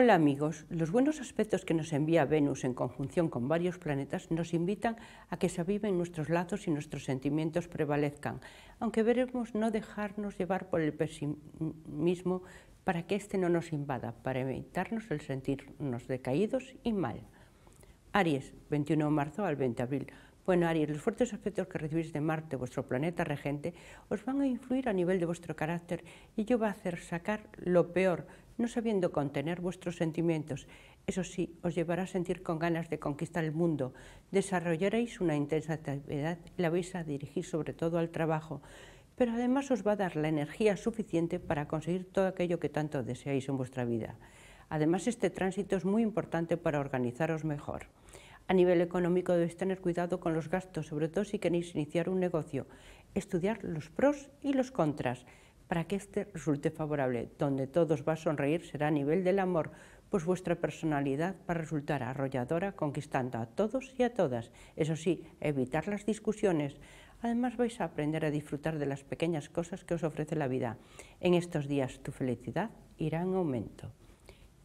Hola amigos, los buenos aspectos que nos envía Venus en conjunción con varios planetas nos invitan a que se aviven nuestros lazos y nuestros sentimientos prevalezcan, aunque veremos no dejarnos llevar por el pesimismo para que éste no nos invada, para evitarnos el sentirnos decaídos y mal. Aries, 21 de marzo al 20 de abril. Bueno, Aries, los fuertes aspectos que recibís de Marte, vuestro planeta regente, os van a influir a nivel de vuestro carácter y ello va a hacer sacar lo peor no sabiendo contener vuestros sentimientos. Eso sí, os llevará a sentir con ganas de conquistar el mundo. Desarrollaréis una intensa actividad la vais a dirigir sobre todo al trabajo, pero además os va a dar la energía suficiente para conseguir todo aquello que tanto deseáis en vuestra vida. Además, este tránsito es muy importante para organizaros mejor. A nivel económico debéis tener cuidado con los gastos, sobre todo si queréis iniciar un negocio. Estudiar los pros y los contras para que éste resulte favorable. Donde todos va a sonreír será a nivel del amor, pues vuestra personalidad va a resultar arrolladora, conquistando a todos y a todas. Eso sí, evitar las discusiones. Además vais a aprender a disfrutar de las pequeñas cosas que os ofrece la vida. En estos días tu felicidad irá en aumento.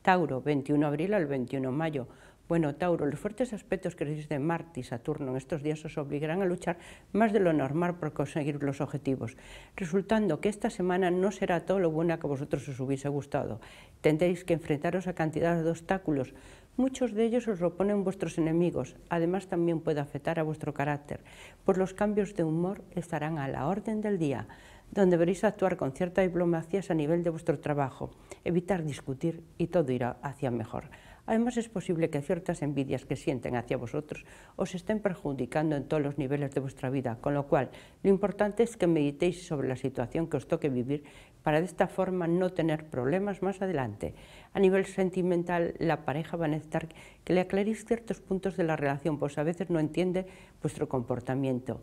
Tauro, 21 de abril al 21 de mayo. Bueno, Tauro, los fuertes aspectos que de Marte y Saturno en estos días os obligarán a luchar más de lo normal por conseguir los objetivos, resultando que esta semana no será todo lo buena que vosotros os hubiese gustado. Tendréis que enfrentaros a cantidad de obstáculos, Muchos de ellos os oponen ponen vuestros enemigos, además también puede afectar a vuestro carácter, Por los cambios de humor estarán a la orden del día, donde deberéis actuar con cierta diplomacia a nivel de vuestro trabajo, evitar discutir y todo irá hacia mejor. Además, es posible que ciertas envidias que sienten hacia vosotros os estén perjudicando en todos los niveles de vuestra vida, con lo cual lo importante es que meditéis sobre la situación que os toque vivir para de esta forma no tener problemas más adelante. A nivel sentimental, la pareja va a necesitar que le aclaréis ciertos puntos de la relación, pues a veces no entiende vuestro comportamiento,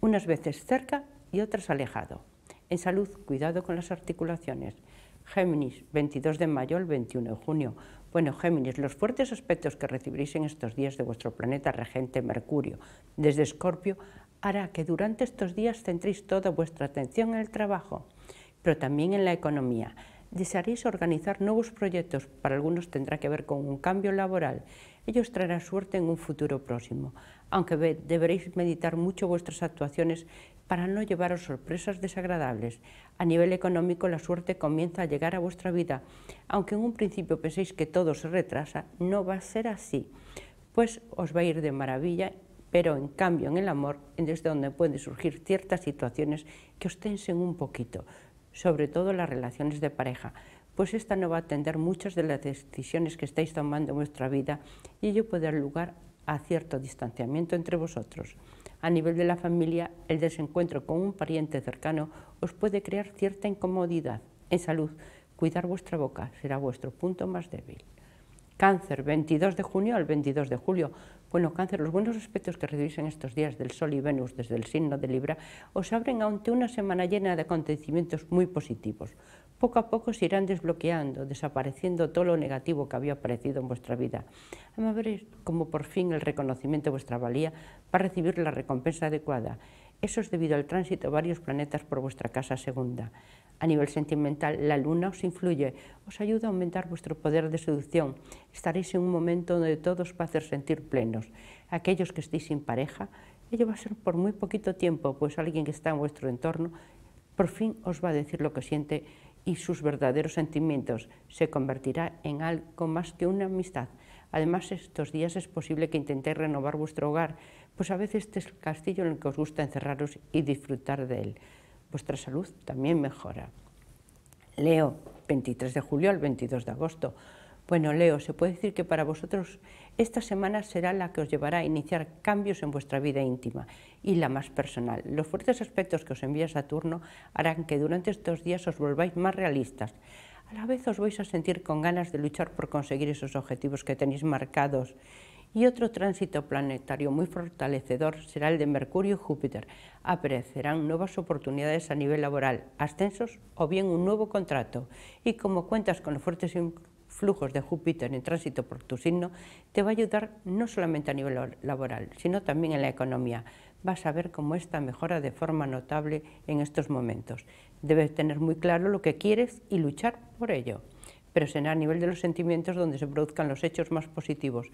unas veces cerca y otras alejado. En salud, cuidado con las articulaciones. Géminis, 22 de mayo al 21 de junio. Bueno, Géminis, los fuertes aspectos que recibiréis en estos días de vuestro planeta regente Mercurio desde Escorpio hará que durante estos días centréis toda vuestra atención en el trabajo, pero también en la economía desearéis organizar nuevos proyectos, para algunos tendrá que ver con un cambio laboral, ellos traerá suerte en un futuro próximo, aunque deberéis meditar mucho vuestras actuaciones para no llevaros sorpresas desagradables. A nivel económico la suerte comienza a llegar a vuestra vida, aunque en un principio penséis que todo se retrasa, no va a ser así, pues os va a ir de maravilla pero en cambio en el amor es desde donde pueden surgir ciertas situaciones que os tensen un poquito sobre todo las relaciones de pareja, pues esta no va a atender muchas de las decisiones que estáis tomando en vuestra vida y ello puede dar lugar a cierto distanciamiento entre vosotros. A nivel de la familia, el desencuentro con un pariente cercano os puede crear cierta incomodidad. En salud, cuidar vuestra boca será vuestro punto más débil. Cáncer, 22 de junio al 22 de julio. Bueno, cáncer, los buenos aspectos que recibís en estos días del Sol y Venus desde el signo de Libra os abren ante una semana llena de acontecimientos muy positivos. Poco a poco se irán desbloqueando, desapareciendo todo lo negativo que había aparecido en vuestra vida. a ver como por fin el reconocimiento de vuestra valía para recibir la recompensa adecuada. Eso es debido al tránsito de varios planetas por vuestra casa segunda. A nivel sentimental, la luna os influye, os ayuda a aumentar vuestro poder de seducción. Estaréis en un momento donde todos os va a hacer sentir plenos. Aquellos que estéis sin pareja, ello va a ser por muy poquito tiempo, pues alguien que está en vuestro entorno por fin os va a decir lo que siente y sus verdaderos sentimientos. Se convertirá en algo más que una amistad. Además, estos días es posible que intentéis renovar vuestro hogar, pues a veces este es el castillo en el que os gusta encerraros y disfrutar de él. Vuestra salud también mejora. Leo, 23 de julio al 22 de agosto. Bueno, Leo, se puede decir que para vosotros esta semana será la que os llevará a iniciar cambios en vuestra vida íntima y la más personal. Los fuertes aspectos que os envía Saturno harán que durante estos días os volváis más realistas. A la vez os vais a sentir con ganas de luchar por conseguir esos objetivos que tenéis marcados. Y otro tránsito planetario muy fortalecedor será el de Mercurio y Júpiter. Aparecerán nuevas oportunidades a nivel laboral, ascensos o bien un nuevo contrato. Y como cuentas con los fuertes flujos de Júpiter en tránsito por tu signo, te va a ayudar no solamente a nivel laboral, sino también en la economía. Vas a ver cómo esta mejora de forma notable en estos momentos. Debes tener muy claro lo que quieres y luchar por ello pero será a nivel de los sentimientos donde se produzcan los hechos más positivos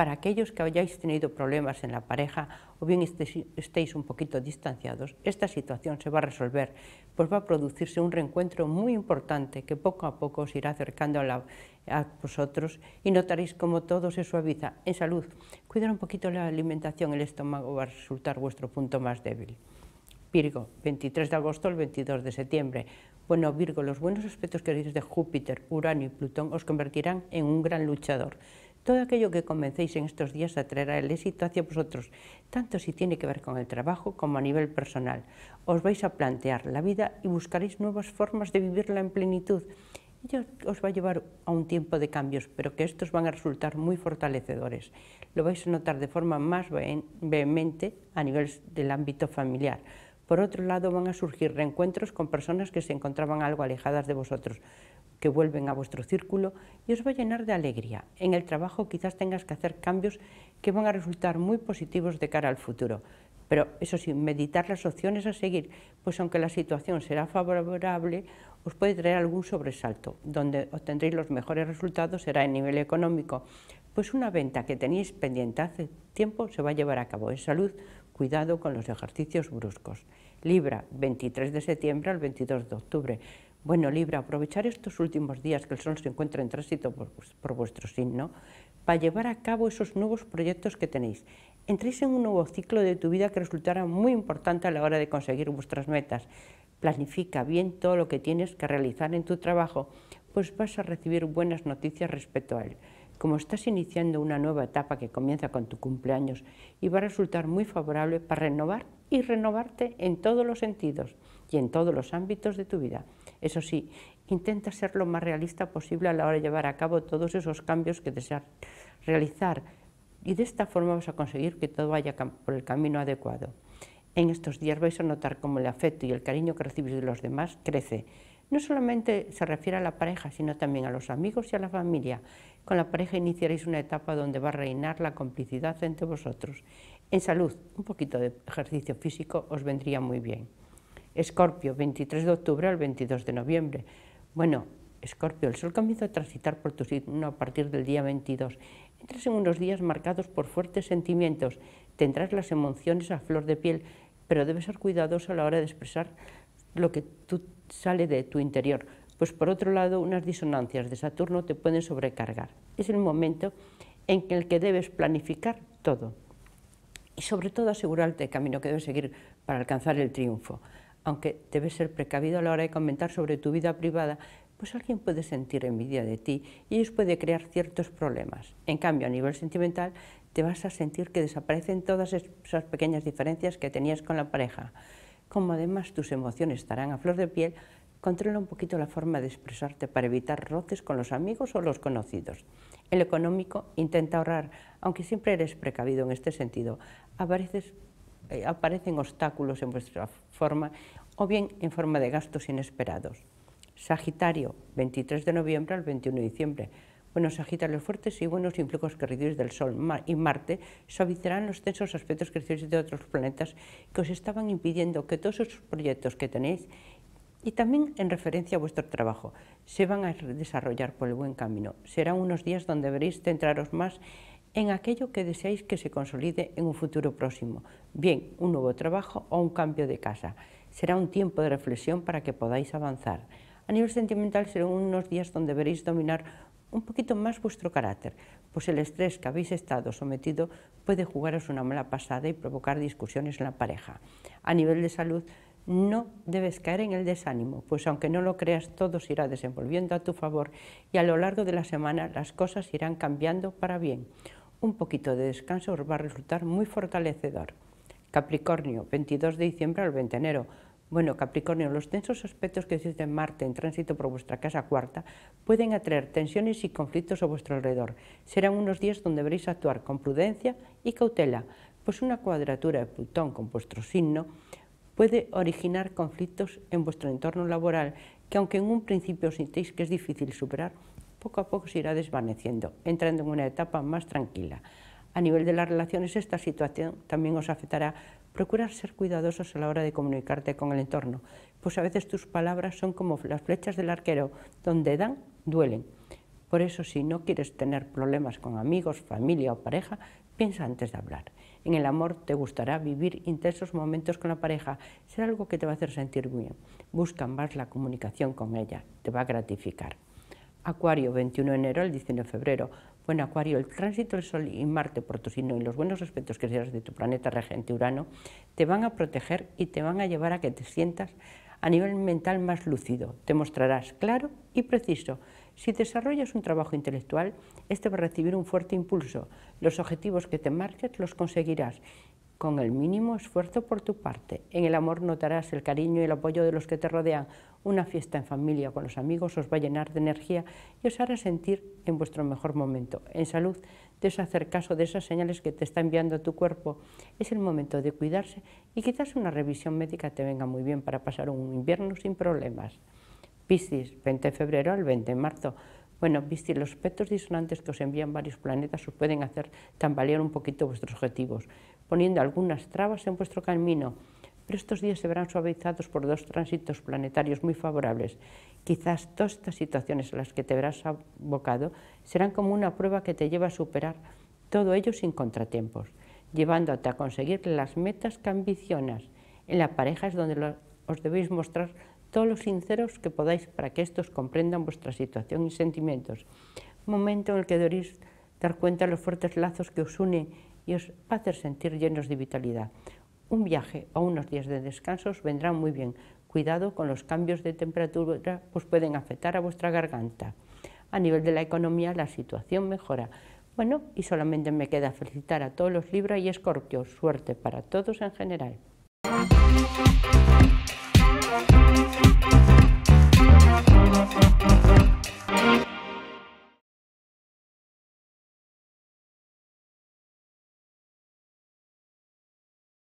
para aquellos que hayáis tenido problemas en la pareja o bien estéis un poquito distanciados, esta situación se va a resolver, pues va a producirse un reencuentro muy importante que poco a poco os irá acercando a, vosotros y notaréis cómo todo se suaviza. En salud, cuidar un poquito la alimentación, el estómago va a resultar vuestro punto más débil. Virgo, 23 de agosto al 22 de septiembre. Bueno, Virgo, los buenos aspectos que veis de Júpiter, Urano y Plutón os convertirán en un gran luchador. Todo aquello que convencéis en estos días atraerá el éxito hacia vosotros, tanto si tiene que ver con el trabajo como a nivel personal. Os vais a plantear la vida y buscaréis nuevas formas de vivirla en plenitud. Ello os va a llevar a un tiempo de cambios, pero que estos van a resultar muy fortalecedores. Lo vais a notar de forma más vehemente a nivel del ámbito familiar. Por otro lado, van a surgir reencuentros con personas que se encontraban algo alejadas de vosotros que vuelven a vuestro círculo y os va a llenar de alegría. En el trabajo quizás tengas que hacer cambios que van a resultar muy positivos de cara al futuro. Pero eso sí, meditar las opciones a seguir, pues aunque la situación será favorable, os puede traer algún sobresalto. Donde obtendréis los mejores resultados será en nivel económico, pues una venta que tenéis pendiente hace tiempo se va a llevar a cabo. En salud, cuidado con los ejercicios bruscos. Libra, 23 de septiembre al 22 de octubre. Bueno, Libra, aprovechar estos últimos días que el Sol se encuentra en tránsito por, vuestro signo para llevar a cabo esos nuevos proyectos que tenéis. Entréis en un nuevo ciclo de tu vida que resultará muy importante a la hora de conseguir vuestras metas. Planifica bien todo lo que tienes que realizar en tu trabajo, pues vas a recibir buenas noticias respecto a él. Como estás iniciando una nueva etapa que comienza con tu cumpleaños y va a resultar muy favorable para renovar y renovarte en todos los sentidos y en todos los ámbitos de tu vida. Eso sí, intenta ser lo más realista posible a la hora de llevar a cabo todos esos cambios que deseas realizar y de esta forma vas a conseguir que todo vaya por el camino adecuado. En estos días vais a notar cómo el afecto y el cariño que recibís de los demás crece. No solamente se refiere a la pareja, sino también a los amigos y a la familia. Con la pareja iniciaréis una etapa donde va a reinar la complicidad entre vosotros. En salud, un poquito de ejercicio físico os vendría muy bien. Escorpio, 23 de octubre al 22 de noviembre. Bueno, Escorpio, el Sol comienza a transitar por tu signo a partir del día 22. Entras en unos días marcados por fuertes sentimientos, tendrás las emociones a flor de piel, pero debes ser cuidadoso a la hora de expresar lo que sale de tu interior, pues por otro lado unas disonancias de Saturno te pueden sobrecargar. Es el momento en el que debes planificar todo y sobre todo asegurarte el camino que debes seguir para alcanzar el triunfo aunque debes ser precavido a la hora de comentar sobre tu vida privada, pues alguien puede sentir envidia de ti y eso puede crear ciertos problemas. En cambio, a nivel sentimental, te vas a sentir que desaparecen todas esas pequeñas diferencias que tenías con la pareja. Como además tus emociones estarán a flor de piel, controla un poquito la forma de expresarte para evitar roces con los amigos o los conocidos. El económico, intenta ahorrar, aunque siempre eres precavido en este sentido. Apareces... Eh, aparecen obstáculos en vuestra forma o bien en forma de gastos inesperados. Sagitario, 23 de noviembre al 21 de diciembre. Buenos Sagitarios fuertes y buenos implicos que recibís del Sol y Marte suavizarán los tensos aspectos que crecientes de otros planetas que os estaban impidiendo que todos esos proyectos que tenéis y también en referencia a vuestro trabajo se van a desarrollar por el buen camino. Serán unos días donde veréis centraros más en aquello que deseáis que se consolide en un futuro próximo, bien un nuevo trabajo o un cambio de casa. Será un tiempo de reflexión para que podáis avanzar. A nivel sentimental serán unos días donde veréis dominar un poquito más vuestro carácter, pues el estrés que habéis estado sometido puede jugaros una mala pasada y provocar discusiones en la pareja. A nivel de salud, no debes caer en el desánimo, pues aunque no lo creas, todo se irá desenvolviendo a tu favor y a lo largo de la semana las cosas irán cambiando para bien un poquito de descanso os va a resultar muy fortalecedor. Capricornio, 22 de diciembre al 20 de enero. Bueno, Capricornio, los tensos aspectos que existen Marte en tránsito por vuestra casa cuarta pueden atraer tensiones y conflictos a vuestro alrededor. Serán unos días donde deberéis actuar con prudencia y cautela, pues una cuadratura de Plutón con vuestro signo puede originar conflictos en vuestro entorno laboral que aunque en un principio sintéis que es difícil superar, poco a poco se irá desvaneciendo, entrando en una etapa más tranquila. A nivel de las relaciones, esta situación también os afectará. Procurar ser cuidadosos a la hora de comunicarte con el entorno, pues a veces tus palabras son como las flechas del arquero, donde dan, duelen. Por eso, si no quieres tener problemas con amigos, familia o pareja, piensa antes de hablar. En el amor te gustará vivir intensos momentos con la pareja, será algo que te va a hacer sentir bien. Busca más la comunicación con ella, te va a gratificar. Acuario, 21 de enero al 19 de febrero. Bueno, Acuario, el tránsito del Sol y Marte por tu signo y los buenos aspectos que seas de tu planeta regente Urano te van a proteger y te van a llevar a que te sientas a nivel mental más lúcido. Te mostrarás claro y preciso. Si desarrollas un trabajo intelectual, este va a recibir un fuerte impulso. Los objetivos que te marques los conseguirás con el mínimo esfuerzo por tu parte. En el amor notarás el cariño y el apoyo de los que te rodean, una fiesta en familia con los amigos os va a llenar de energía y os hará sentir en vuestro mejor momento. En salud, de hacer caso de esas señales que te está enviando tu cuerpo. Es el momento de cuidarse y quizás una revisión médica te venga muy bien para pasar un invierno sin problemas. Piscis, 20 de febrero al 20 de marzo. Bueno, Piscis, los petos disonantes que os envían varios planetas os pueden hacer tambalear un poquito vuestros objetivos, poniendo algunas trabas en vuestro camino estos días se verán suavizados por dos tránsitos planetarios muy favorables. Quizás todas estas situaciones a las que te verás abocado serán como una prueba que te lleva a superar todo ello sin contratiempos, llevándote a conseguir las metas que ambicionas. En la pareja es donde os debéis mostrar todos los sinceros que podáis para que estos comprendan vuestra situación y sentimientos. Momento en el que deberéis dar cuenta de los fuertes lazos que os unen y os va sentir llenos de vitalidad. Un viaje o unos días de descansos vendrán muy bien. Cuidado con los cambios de temperatura, pues pueden afectar a vuestra garganta. A nivel de la economía, la situación mejora. Bueno, y solamente me queda felicitar a todos los Libra y Escorpio. Suerte para todos en general.